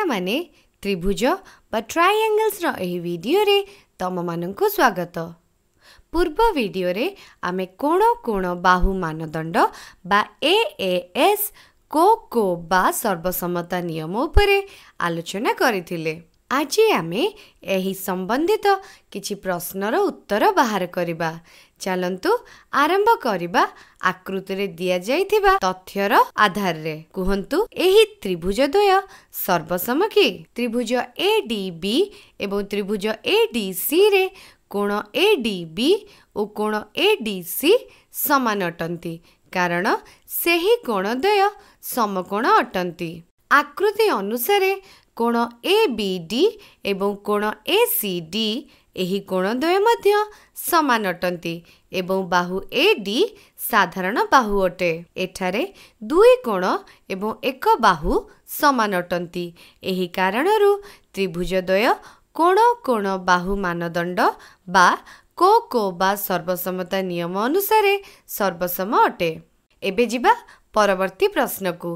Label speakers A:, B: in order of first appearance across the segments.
A: ପିଲାମାନେ ତ୍ରିଭୁଜ ବା ଟ୍ରାଏଙ୍ଗଲ୍ସର ଏହି ଭିଡ଼ିଓରେ ତୁମମାନଙ୍କୁ ସ୍ୱାଗତ ପୂର୍ବ ଭିଡ଼ିଓରେ ଆମେ କୋଣ କୋଣ ବାହୁ ମାନଦଣ୍ଡ ବା ଏ ଏସ୍ କୋ କୋ ବା ସର୍ବସମ୍ମତା ନିୟମ ଉପରେ ଆଲୋଚନା କରିଥିଲେ ଆଜି ଆମେ ଏହି ସମ୍ବନ୍ଧିତ କିଛି ପ୍ରଶ୍ନର ଉତ୍ତର ବାହାର କରିବା ଚାଲନ୍ତୁ ଆରମ୍ଭ କରିବା ଆକୃତିରେ ଦିଆଯାଇଥିବା ତଥ୍ୟର ଆଧାରରେ କୁହନ୍ତୁ ଏହି ତ୍ରିଭୁଜ ଦ୍ୱୟ ସର୍ବସମ କି ତ୍ରିଭୁଜ ଏ ଡି ବି ଏବଂ ତ୍ରିଭୁଜ ଏ ଡି ସି ରେ କୋଣ ଏ ଡି ବି ଓ କୋଣ ଏ ଡି ସି ସମାନ ଅଟନ୍ତି କାରଣ ସେହି କୋଣ ଦ୍ୱୟ ସମକୋଣ ଅଟନ୍ତି ଆକୃତି ଅନୁସାରେ କୋଣ ଏ ବି ଡି ଏବଂ କୋଣ ଏ ସି ଡି ଏହି କୋଣ ଦ୍ୱୟ ମଧ୍ୟ ସମାନ ଅଟନ୍ତି ଏବଂ ବାହୁ ଏ ଡି ସାଧାରଣ ବାହୁ ଅଟେ ଏଠାରେ ଦୁଇ କୋଣ ଏବଂ ଏକ ବାହୁ ସମାନ ଅଟନ୍ତି ଏହି କାରଣରୁ ତ୍ରିଭୁଜ ଦ୍ୱୟ କୋଣ କୋଣ ବାହୁ ମାନଦଣ୍ଡ ବା କୋ କୋ ବା ସର୍ବସମ୍ମତା ନିୟମ ଅନୁସାରେ ସର୍ବସମ୍ମ ଅଟେ ଏବେ ଯିବା ପରବର୍ତ୍ତୀ ପ୍ରଶ୍ନକୁ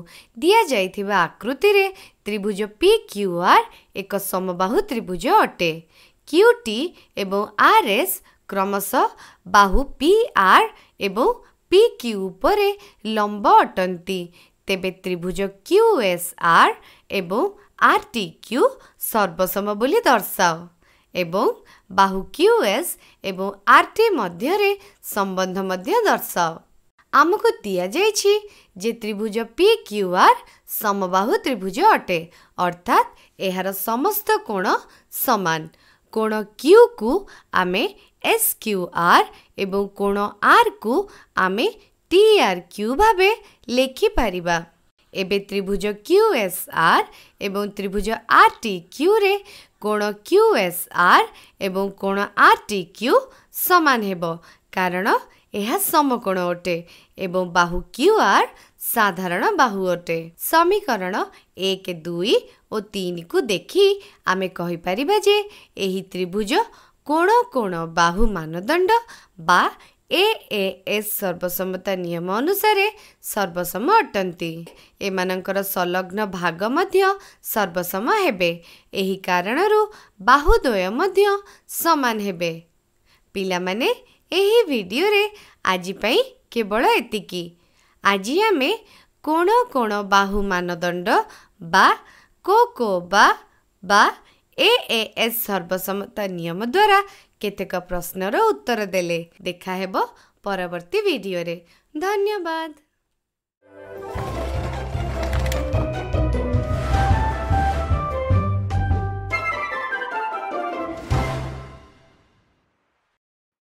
A: ଦିଆଯାଇଥିବା ଆକୃତିରେ ତ୍ରିଭୁଜ ପି କ୍ୟୁ ଆର୍ ଏକ ସମବାହୁ ତ୍ରିଭୁଜ ଅଟେ କ୍ୟୁ ଟି ଏବଂ ଆର୍ ଏସ୍ କ୍ରମଶଃ ବାହୁ ପି ଆର୍ ଏବଂ ପି କ୍ୟୁ ଉପରେ ଲମ୍ବ ଅଟନ୍ତି ତେବେ ତ୍ରିଭୁଜ କ୍ୟୁ ଏସ୍ ଆର୍ ଏବଂ ଆର୍ ଟି କ୍ୟୁ ସର୍ବସମ ବୋଲି ଦର୍ଶାଅ ଏବଂ ବାହୁ କ୍ୟୁ ଏସ୍ ଏବଂ ଆର୍ ଟି ମଧ୍ୟରେ ସମ୍ବନ୍ଧ ମଧ୍ୟ ଦର୍ଶାଅ ଆମକୁ ଦିଆଯାଇଛି ଯେ ତ୍ରିଭୁଜ ପି କ୍ୟୁ ଆର୍ ସମବାହୁ ତ୍ରିଭୁଜ ଅଟେ ଅର୍ଥାତ୍ ଏହାର ସମସ୍ତ କୋଣ ସମାନ କୋଣ କ୍ୟୁକୁ ଆମେ ଏସ୍ କ୍ୟୁ ଆର୍ ଏବଂ କୋଣ ଆର୍କୁ ଆମେ ଟି ଆର୍ କ୍ୟୁ ଭାବେ ଲେଖିପାରିବା ଏବେ ତ୍ରିଭୁଜ କ୍ୟୁ ଏସ୍ ଆର୍ ଏବଂ ତ୍ରିଭୁଜ ଆର୍ ଟି କ୍ୟୁରେ କୋଣ କ୍ୟୁ ଏସ୍ ଆର୍ ଏବଂ କୋଣ ଆର୍ ଟି କ୍ୟୁ ସମାନ ହେବ କାରଣ ଏହା ସମକୋଣ ଅଟେ ଏବଂ ବାହୁ କ୍ୟୁ ଆର୍ ସାଧାରଣ ବାହୁ ଅଟେ ସମୀକରଣ ଏକ ଦୁଇ ଓ ତିନିକୁ ଦେଖି ଆମେ କହିପାରିବା ଯେ ଏହି ତ୍ରିଭୁଜ କୋଣ କୋଣ ବାହୁ ମାନଦଣ୍ଡ ବା ଏ ଏ ଏସ୍ ସର୍ବସମ୍ମତା ନିୟମ ଅନୁସାରେ ସର୍ବସମ ଅଟନ୍ତି ଏମାନଙ୍କର ସଂଲଗ୍ନ ଭାଗ ମଧ୍ୟ ସର୍ବସମ ହେବେ ଏହି କାରଣରୁ ବାହୁଦ୍ୱୟ ମଧ୍ୟ ସମାନ ହେବେ ପିଲାମାନେ ଏହି ଭିଡ଼ିଓରେ ଆଜି ପାଇଁ କେବଳ ଏତିକି ଆଜି ଆମେ କୋଣ କୋଣ ବାହୁ ମାନଦଣ୍ଡ ବା କୋ କୋ ବା ଏ ଏସ୍ ସର୍ବସମ୍ମତ ନିୟମ ଦ୍ୱାରା କେତେକ ପ୍ରଶ୍ନର ଉତ୍ତର ଦେଲେ ଦେଖାହେବ ପରବର୍ତ୍ତୀ ଭିଡ଼ିଓରେ ଧନ୍ୟବାଦ